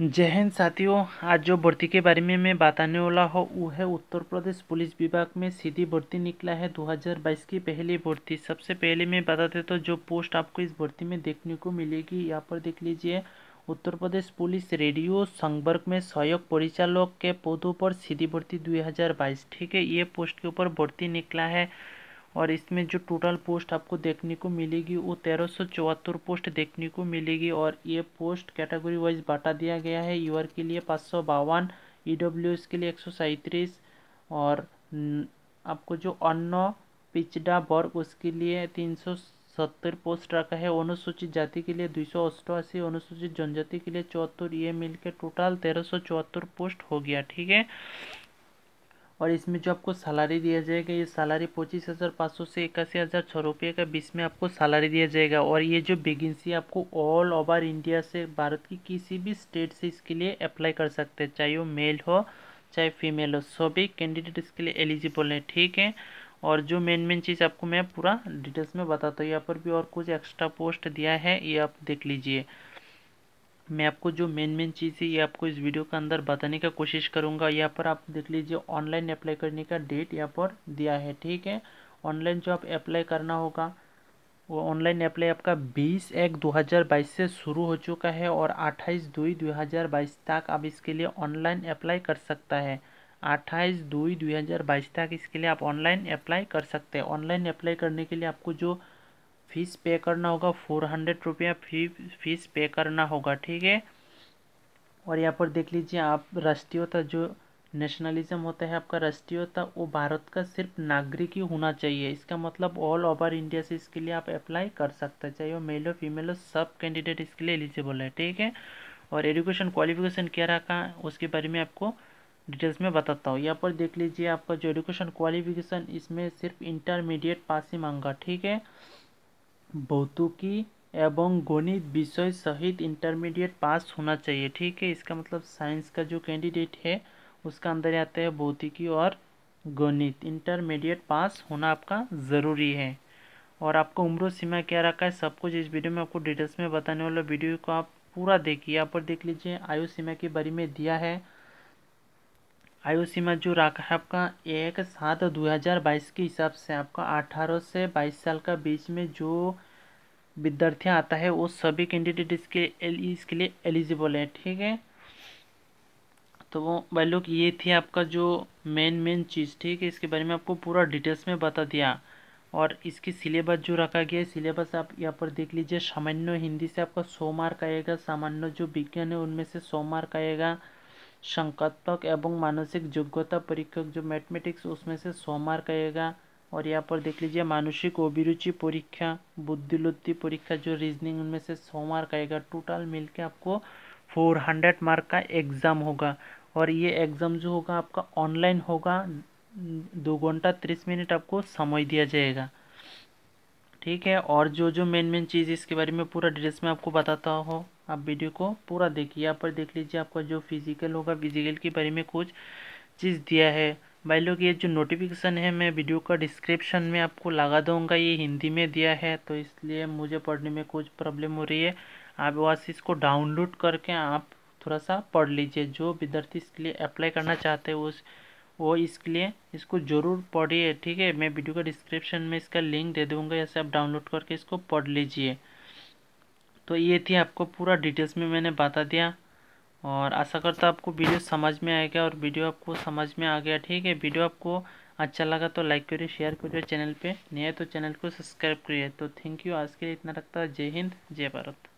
जय हिंद साथियों आज जो भर्ती के बारे में मैं बताने वाला हूँ वो है उत्तर प्रदेश पुलिस विभाग में सीधी भर्ती निकला है 2022 की पहली भर्ती सबसे पहले मैं बताते तो जो पोस्ट आपको इस भर्ती में देखने को मिलेगी यहाँ पर देख लीजिए उत्तर प्रदेश पुलिस रेडियो संवर्ग में सहयोग परिचालक के पदों पर सीधी भर्ती दो ठीक है ये पोस्ट के ऊपर भर्ती निकला है और इसमें जो टोटल पोस्ट आपको देखने को मिलेगी वो तेरह सौ चौहत्तर पोस्ट देखने को मिलेगी और ये पोस्ट कैटेगरी वाइज बांटा दिया गया है यूआर के लिए पाँच सौ बावन ई e के लिए एक और आपको जो अन्य पिछड़ा वर्ग उसके लिए तीन सौ सत्तर पोस्ट रखा है अनुसूचित जाति के लिए दो सौ अठासी अनुसूचित जनजाति के लिए चौहत्तर ये मिलकर टोटल तेरह सौ चौहत्तर पोस्ट हो गया ठीक है और इसमें जो आपको सैलरी दिया जाएगा ये सैलरी पच्चीस हज़ार पाँच सौ से इक्यासी हज़ार छः रुपये का बीच में आपको सैलरी दिया जाएगा और ये जो वेकेंसी आपको ऑल ओवर इंडिया से भारत की किसी भी स्टेट से इसके लिए अप्लाई कर सकते हैं चाहे वो मेल हो चाहे फीमेल हो सभी कैंडिडेट इसके लिए एलिजिबल हैं ठीक है और जो मेन मेन चीज़ आपको मैं पूरा डिटेल्स में बताता हूँ यहाँ पर भी और कुछ एक्स्ट्रा पोस्ट दिया है ये आप देख लीजिए मैं आपको जो मेन मेन चीज़ है ये आपको इस वीडियो के अंदर बताने का कोशिश करूँगा यहाँ पर आप देख लीजिए ऑनलाइन अप्लाई करने का डेट यहाँ पर दिया है ठीक है ऑनलाइन जो आप अप्लाई करना होगा वो ऑनलाइन अप्लाई आपका 20 एक 2022 से शुरू हो चुका है और 28 दुई 2022 तक आप इसके लिए ऑनलाइन अप्लाई कर सकता है 28 दुई 2022 तक इसके लिए आप ऑनलाइन अप्लाई कर सकते हैं ऑनलाइन अप्लाई करने के लिए आपको जो फीस पे करना होगा फोर हंड्रेड रुपया फी फीस पे करना होगा ठीक है और यहाँ पर देख लीजिए आप राष्ट्रीयता जो नेशनलिज्म होता है आपका राष्ट्रीयता वो भारत का सिर्फ नागरिक ही होना चाहिए इसका मतलब ऑल ओवर इंडिया से इसके लिए आप अप्लाई कर सकते हैं चाहे वो मेल हो फीमेल हो सब कैंडिडेट इसके लिए एलिजिबल है ठीक है और एजुकेशन क्वालिफिकेशन क्या रखा उसके बारे में आपको डिटेल्स में बताता हूँ यहाँ पर देख लीजिए आपका जो एजुकेशन क्वालिफिकेशन इसमें सिर्फ इंटरमीडिएट पास ही मांगा ठीक है भौतिकी एवं गणित विषय सहित इंटरमीडिएट पास होना चाहिए ठीक है इसका मतलब साइंस का जो कैंडिडेट है उसका अंदर आता है भौतिकी और गणित इंटरमीडिएट पास होना आपका ज़रूरी है और आपका उम्र सीमा क्या रखा है सब कुछ इस वीडियो में आपको डिटेल्स में बताने वाला वीडियो को आप पूरा देखिए यहाँ पर देख लीजिए आयु सीमा के बारे में दिया है सीमा जो रखा है आपका एक सात दो हज़ार बाईस के हिसाब से आपका अठारह से बाईस साल का बीच में जो विद्यार्थी आता है वो सभी कैंडिडेट इसके इसके लिए एलिजिबल है ठीक है तो वो भाई लोग ये थी आपका जो मेन मेन चीज़ ठीक है इसके बारे में आपको पूरा डिटेल्स में बता दिया और इसकी सिलेबस जो रखा गया है सिलेबस आप यहाँ पर देख लीजिए सामान्य हिंदी से आपका सौ मार्क आएगा सामान्य जो विज्ञान है उनमें से सौ मार्क आएगा शंकात्मक एवं मानसिक योग्यता परीक्षक जो मैथमेटिक्स उसमें से सौ मार्क आएगा और यहाँ पर देख लीजिए मानसिक अभिरुचि परीक्षा बुद्धिलुद्धि परीक्षा जो रीजनिंग उनमें से सौ मार्क आएगा टोटल मिल के आपको फोर हंड्रेड मार्क का एग्ज़ाम होगा और ये एग्ज़ाम जो होगा आपका ऑनलाइन होगा दो घंटा तीस मिनट आपको समय दिया जाएगा ठीक है और जो जो मेन मेन चीज़ इसके बारे में पूरा डिटेल्स में आपको बताता हूँ आप वीडियो को पूरा देखिए यहाँ पर देख लीजिए आपका जो फिजिकल होगा फिजिकल के बारे में कुछ चीज़ दिया है भाई लोग ये जो नोटिफिकेशन है मैं वीडियो का डिस्क्रिप्शन में आपको लगा दूंगा ये हिंदी में दिया है तो इसलिए मुझे पढ़ने में कुछ प्रॉब्लम हो रही है आप वहाँ इसको डाउनलोड करके आप थोड़ा सा पढ़ लीजिए जो विद्यार्थी इसके लिए अप्लाई करना चाहते हैं उस वो इसके लिए इसको ज़रूर पढ़िए ठीक है मैं वीडियो का डिस्क्रिप्शन में इसका लिंक दे दूँगा ऐसे आप डाउनलोड करके इसको पढ़ लीजिए तो ये थी आपको पूरा डिटेल्स में मैंने बता दिया और आशा करता आपको वीडियो समझ में आएगा और वीडियो आपको समझ में आ गया ठीक है वीडियो आपको अच्छा लगा तो लाइक करिए शेयर करिए चैनल पे नया तो चैनल को सब्सक्राइब करिए तो थैंक यू आज के लिए इतना रखता है जय हिंद जय भारत